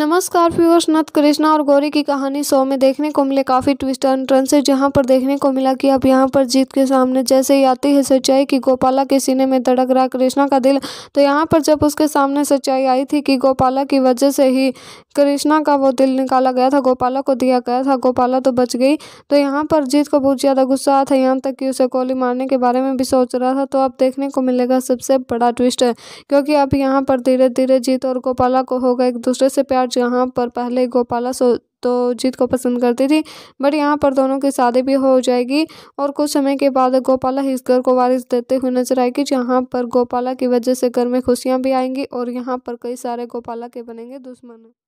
नमस्कार व्यूअर्स नथ कृष्णा और गौरी की कहानी शो में देखने को मिले काफ़ी ट्विस्ट एंड टर्न से जहां पर देखने को मिला कि अब यहां पर जीत के सामने जैसे ही आती है सच्चाई कि गोपाला के सीने में धड़क रहा कृष्णा का दिल तो यहां पर जब उसके सामने सच्चाई आई थी कि गोपाला की वजह से ही कृष्णा का वो दिल निकाला गया था गोपाला को दिया गया था गोपाला तो बच गई तो यहाँ पर जीत को बहुत ज़्यादा गुस्सा आया था यहाँ तक कि उसे गोली मारने के बारे में भी सोच रहा था तो अब देखने को मिलेगा सबसे बड़ा ट्विस्ट क्योंकि अब यहाँ पर धीरे धीरे जीत और गोपाला को होगा एक दूसरे से प्यार जहाँ पर पहले गोपाला सो तो जीत को पसंद करती थी बट यहाँ पर दोनों की शादी भी हो जाएगी और कुछ समय के बाद गोपाला ही इस घर को वारिस देते हुए नजर आएगी जहाँ पर गोपाला की वजह से घर में खुशियाँ भी आएंगी और यहाँ पर कई सारे गोपाला के बनेंगे दुश्मन